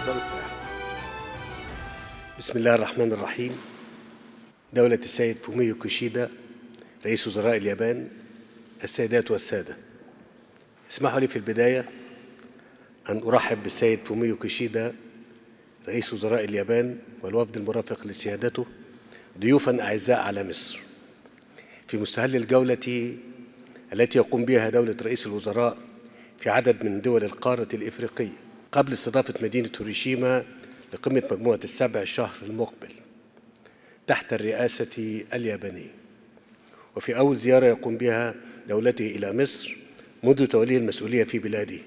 اتفضلوا استريح بسم الله الرحمن الرحيم دولة السيد فوميو كوشيدا رئيس وزراء اليابان السيدات والسادة اسمحوا لي في البداية أن أرحب بالسيد فوميو كوشيدا رئيس وزراء اليابان والوفد المرافق لسيادته ضيوفا أعزاء على مصر في مستهل الجولة التي يقوم بها دولة رئيس الوزراء في عدد من دول القارة الإفريقية قبل استضافة مدينة هيروشيما لقمة مجموعة السبع الشهر المقبل تحت الرئاسة اليابانية وفي أول زيارة يقوم بها دولته إلى مصر منذ توليه المسؤولية في بلاده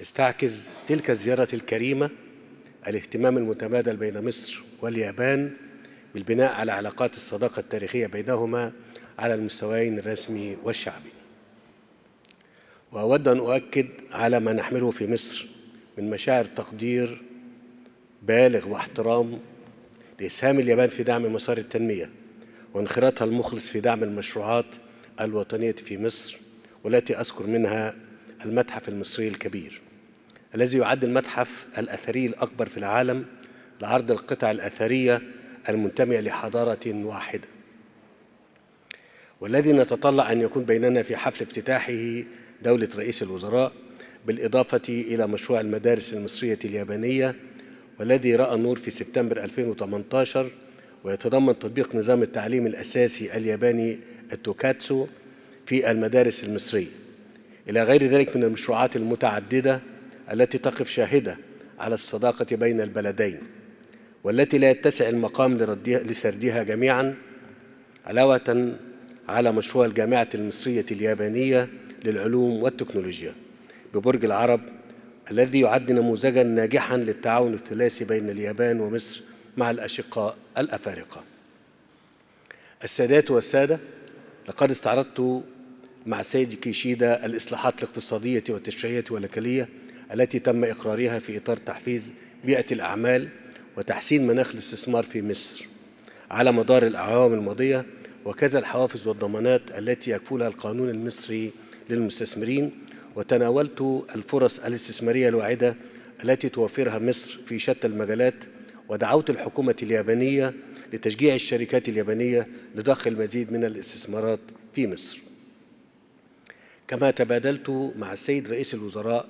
استعكز تلك الزيارة الكريمة الاهتمام المتبادل بين مصر واليابان بالبناء على علاقات الصداقة التاريخية بينهما على المستويين الرسمي والشعبي وأود أن أؤكد على ما نحمله في مصر من مشاعر تقدير بالغ واحترام لإسهام اليابان في دعم مسار التنمية وانخراطها المخلص في دعم المشروعات الوطنية في مصر والتي أذكر منها المتحف المصري الكبير الذي يعد المتحف الأثري الأكبر في العالم لعرض القطع الأثرية المنتمية لحضارة واحدة والذي نتطلع أن يكون بيننا في حفل افتتاحه دولة رئيس الوزراء بالإضافة إلى مشروع المدارس المصرية اليابانية والذي رأى النور في سبتمبر 2018 ويتضمن تطبيق نظام التعليم الأساسي الياباني التوكاتسو في المدارس المصرية إلى غير ذلك من المشروعات المتعددة التي تقف شاهدة على الصداقة بين البلدين والتي لا يتسع المقام لسردها جميعا علاوة على مشروع الجامعة المصرية اليابانية للعلوم والتكنولوجيا ببرج العرب الذي يعد نموذجا ناجحا للتعاون الثلاثي بين اليابان ومصر مع الأشقاء الأفارقة السادات والسادة لقد استعرضت مع السيد كيشيدا الإصلاحات الاقتصادية والتشريعية والوكالية التي تم إقرارها في إطار تحفيز بيئة الأعمال وتحسين مناخ الاستثمار في مصر على مدار الأعوام الماضية وكذا الحوافز والضمانات التي يكفلها القانون المصري للمستثمرين وتناولت الفرص الاستثمارية الواعدة التي توفرها مصر في شتى المجالات ودعوت الحكومة اليابانية لتشجيع الشركات اليابانية لضخ المزيد من الاستثمارات في مصر كما تبادلت مع السيد رئيس الوزراء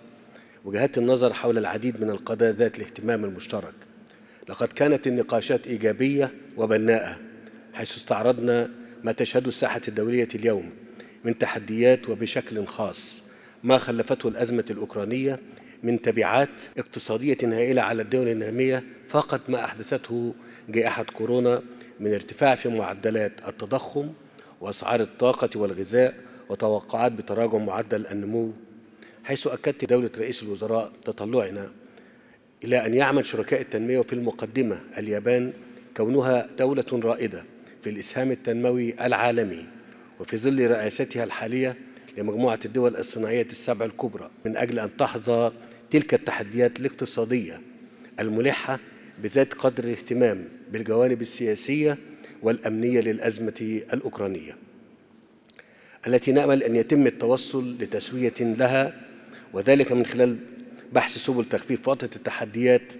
وجهات النظر حول العديد من القضايا ذات الاهتمام المشترك لقد كانت النقاشات إيجابية وبناءة حيث استعرضنا ما تشهده الساحة الدولية اليوم من تحديات وبشكل خاص ما خلفته الأزمة الأوكرانية من تبعات اقتصادية هائلة على الدول النامية فقط ما أحدثته جائحة كورونا من ارتفاع في معدلات التضخم وأسعار الطاقة والغذاء وتوقعات بتراجع معدل النمو حيث أكدت دولة رئيس الوزراء تطلعنا إلى أن يعمل شركاء التنمية وفي المقدمة اليابان كونها دولة رائدة في الإسهام التنموي العالمي وفي ظل رئاستها الحالية لمجموعة الدول الصناعية السبع الكبرى من أجل أن تحظى تلك التحديات الاقتصادية الملحة بذات قدر الاهتمام بالجوانب السياسية والأمنية للأزمة الأوكرانية التي نأمل أن يتم التوصل لتسوية لها وذلك من خلال بحث سبل تخفيف وطأة التحديات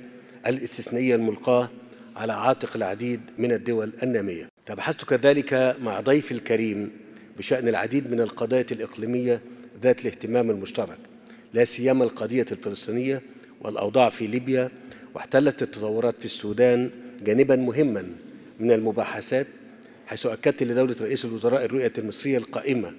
الاستثنائية الملقاة على عاتق العديد من الدول النامية تبحثت كذلك مع ضيفي الكريم بشأن العديد من القضايا الإقليمية ذات الاهتمام المشترك لا سيما القضية الفلسطينية والأوضاع في ليبيا واحتلت التطورات في السودان جانبا مهما من المباحثات حيث أكدت لدولة رئيس الوزراء الرؤية المصرية القائمة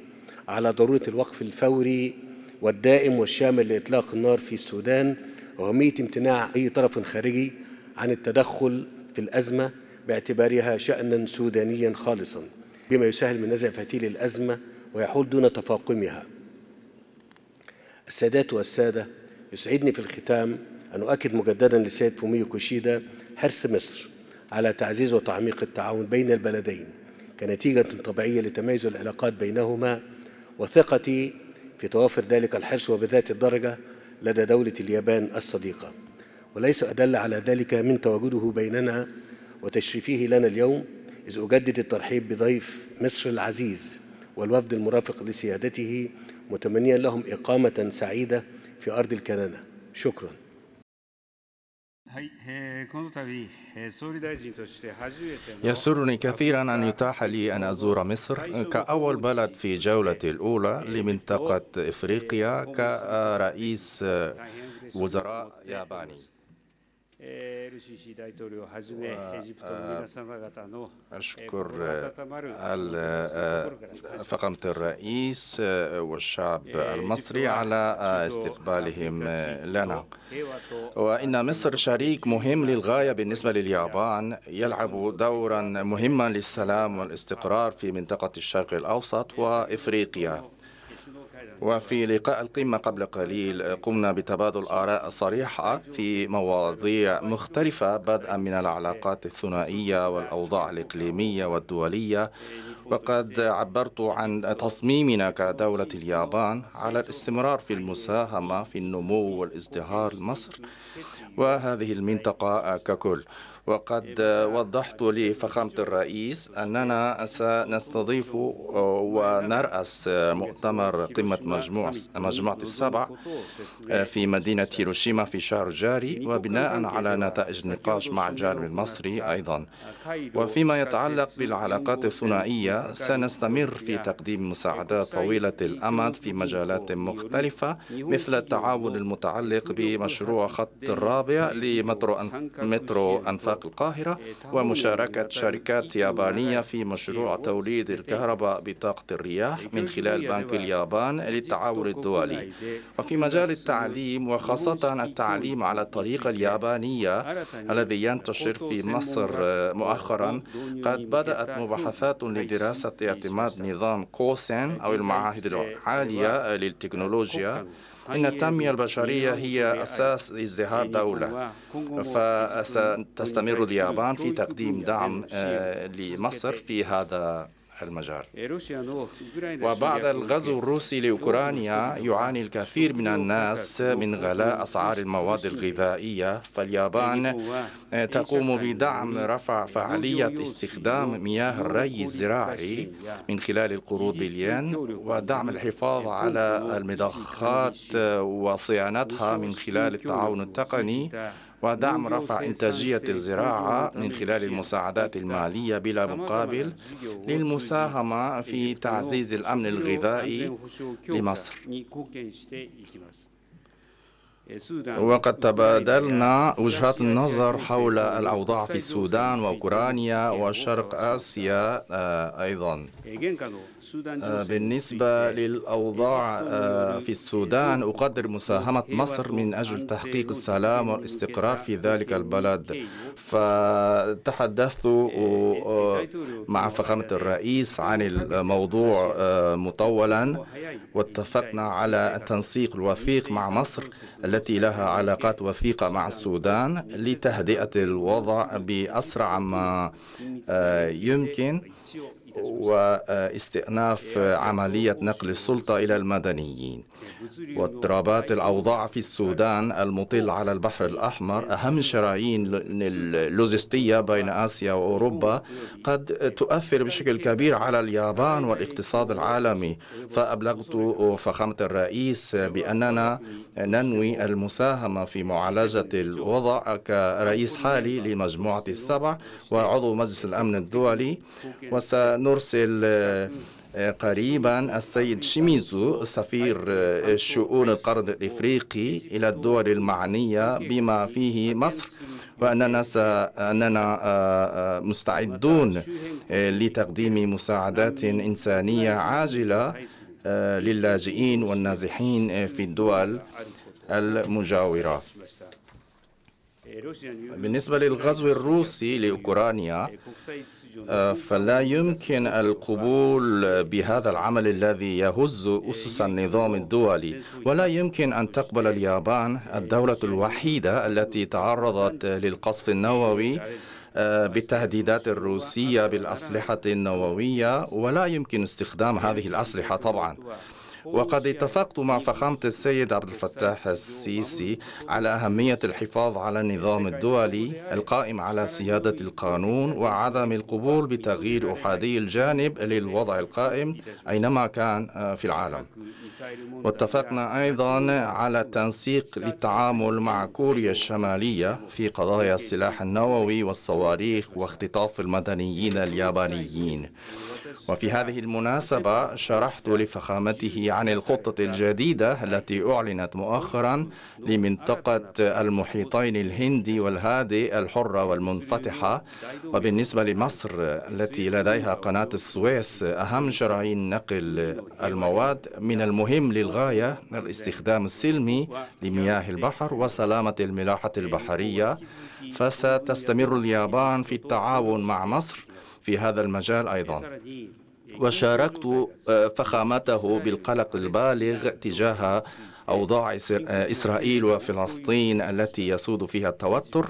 على ضرورة الوقف الفوري والدائم والشامل لإطلاق النار في السودان وأهمية امتناع أي طرف خارجي عن التدخل في الأزمة باعتبارها شأنا سودانيا خالصا بما يسهل من نزع فتيل الأزمة ويحول دون تفاقمها السادات والسادة يسعدني في الختام أن أؤكد مجددا للسيد فوميو كوشيدا حرص مصر على تعزيز وتعميق التعاون بين البلدين كنتيجة طبيعية لتميز العلاقات بينهما وثقتي في توافر ذلك الحرص وبذات الدرجة لدى دولة اليابان الصديقة وليس أدل على ذلك من تواجده بيننا وتشريفه لنا اليوم إذ أجدد الترحيب بضيف مصر العزيز والوفد المرافق لسيادته متمنيا لهم إقامة سعيدة في أرض الكنانة شكرا يسرني كثيرا أن يتاح لي أن أزور مصر كأول بلد في جولتي الأولى لمنطقة إفريقيا كرئيس وزراء ياباني أشكر فخامة الرئيس آه، والشعب المصري على آه، استقبالهم آه، لنا وإن مصر شريك مهم للغاية بالنسبة لليابان يلعب دورا مهما للسلام والاستقرار في منطقة الشرق الأوسط وإفريقيا وفي لقاء القمة قبل قليل قمنا بتبادل آراء صريحة في مواضيع مختلفة بدءا من العلاقات الثنائية والأوضاع الإقليمية والدولية وقد عبرت عن تصميمنا كدولة اليابان على الاستمرار في المساهمة في النمو والازدهار لمصر وهذه المنطقة ككل وقد وضحت لفخامة الرئيس أننا سنستضيف ونرأس مؤتمر قمة مجموعة مجموعة السبع آه، في مدينة هيروشيما في شهر جاري وبناء على نتائج النقاش مع الجانب المصري أيضا وفيما يتعلق بالعلاقات الثنائية سنستمر في تقديم مساعدات طويلة الأمد في مجالات مختلفة مثل التعاون المتعلق بمشروع خط الرابع لمترو أنفاق أسواق القاهرة ومشاركة شركات يابانية في مشروع توليد الكهرباء بطاقة الرياح من خلال بنك اليابان للتعاون الدولي وفي مجال التعليم وخاصة التعليم على الطريقة اليابانية الذي ينتشر في مصر مؤخرا قد بدأت مباحثات لدراسة اعتماد نظام كوسين أو المعاهد العالية للتكنولوجيا إن التنمية البشرية هي أساس ازدهار دولة فستستمر اليابان في تقديم دعم آه، لمصر في هذا المجال وبعد الغزو الروسي لأوكرانيا يعاني الكثير من الناس من غلاء أسعار المواد الغذائية فاليابان تقوم بدعم رفع فعالية استخدام مياه الري الزراعي من خلال القروض بالين ودعم الحفاظ على المضخات وصيانتها من خلال التعاون التقني ودعم رفع إنتاجية الزراعة من خلال المساعدات المالية بلا مقابل للمساهمة في تعزيز الأمن الغذائي لمصر وقد تبادلنا وجهات النظر حول الأوضاع في السودان وأوكرانيا وشرق آسيا أيضا آه، بالنسبة للأوضاع آه، في السودان أقدر مساهمة مصر من أجل تحقيق السلام والاستقرار في ذلك البلد فتحدثت مع فخامة الرئيس عن الموضوع آه، مطولا واتفقنا على التنسيق الوثيق مع مصر التي لها علاقات وثيقة مع السودان لتهدئة الوضع بأسرع ما آه، يمكن واستئناف عملية نقل السلطة إلى المدنيين واضطرابات الأوضاع في السودان المطل على البحر الأحمر أهم شرايين اللوجستية بين آسيا وأوروبا قد تؤثر بشكل كبير على اليابان والاقتصاد العالمي فأبلغت فخامة الرئيس بأننا ننوي المساهمة في معالجة الوضع كرئيس حالي لمجموعة السبع وعضو مجلس الأمن الدولي وسن نرسل آه، آه، قريبا السيد شيميزو سفير آه، شؤون القرن الإفريقي إلى الدول المعنية بما فيه مصر وأننا أننا مستعدون لتقديم مساعدات إنسانية عاجلة للاجئين والنازحين في الدول المجاورة بالنسبة للغزو الروسي لأوكرانيا آه، فلا يمكن القبول بهذا العمل الذي يهز أسس النظام الدولي ولا يمكن أن تقبل اليابان الدولة الوحيدة التي تعرضت للقصف النووي آه، بالتهديدات الروسية بالأسلحة النووية ولا يمكن استخدام هذه الأسلحة طبعا وقد اتفقت مع فخامة السيد عبد الفتاح السيسي على أهمية الحفاظ على النظام الدولي القائم على سيادة القانون وعدم القبول بتغيير أحادي الجانب للوضع القائم أينما كان آه، في العالم واتفقنا أيضا على تنسيق للتعامل مع كوريا الشمالية في قضايا السلاح النووي والصواريخ واختطاف المدنيين اليابانيين وفي هذه المناسبة شرحت لفخامته عن الخطة الجديدة التي أعلنت مؤخرا لمنطقة المحيطين الهندي والهادئ الحرة والمنفتحة وبالنسبة لمصر التي لديها قناة السويس أهم شرايين نقل المواد من المهم للغاية الاستخدام السلمي لمياه البحر وسلامة الملاحة البحرية فستستمر اليابان في التعاون مع مصر في هذا المجال أيضا وشاركت آه، فخامته بالقلق البالغ تجاه أوضاع إسرائيل وفلسطين التي يسود فيها التوتر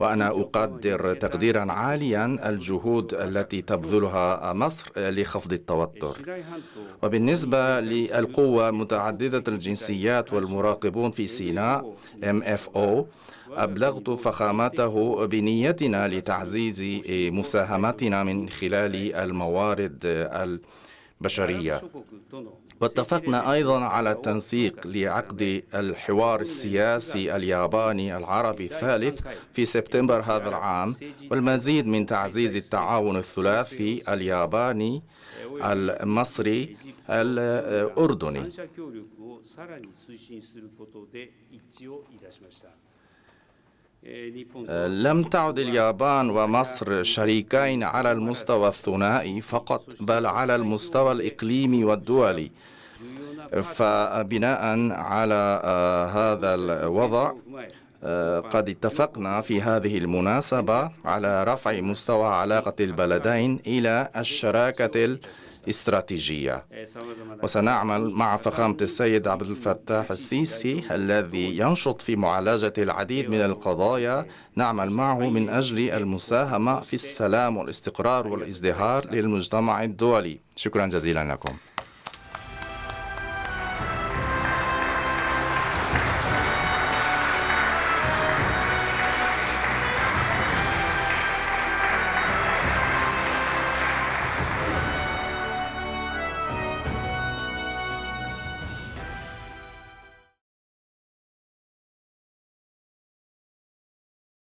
وأنا أقدر تقديرا عاليا الجهود التي تبذلها مصر لخفض التوتر وبالنسبة للقوة متعددة الجنسيات والمراقبون في سيناء MFO أبلغت فخامته بنيتنا لتعزيز مساهمتنا من خلال الموارد المتعددة بشرية واتفقنا أيضا على التنسيق لعقد الحوار السياسي الياباني العربي الثالث في سبتمبر هذا العام والمزيد من تعزيز التعاون الثلاثي الياباني المصري الأردني آه، لم تعد اليابان ومصر شريكين على المستوى الثنائي فقط بل على المستوى الإقليمي والدولي فبناء على آه، هذا الوضع آه، قد اتفقنا في هذه المناسبة على رفع مستوى علاقة البلدين إلى الشراكة استراتيجية وسنعمل مع فخامة السيد عبد الفتاح السيسي الذي ينشط في معالجة العديد من القضايا نعمل معه من أجل المساهمة في السلام والاستقرار والازدهار للمجتمع الدولي شكرا جزيلا لكم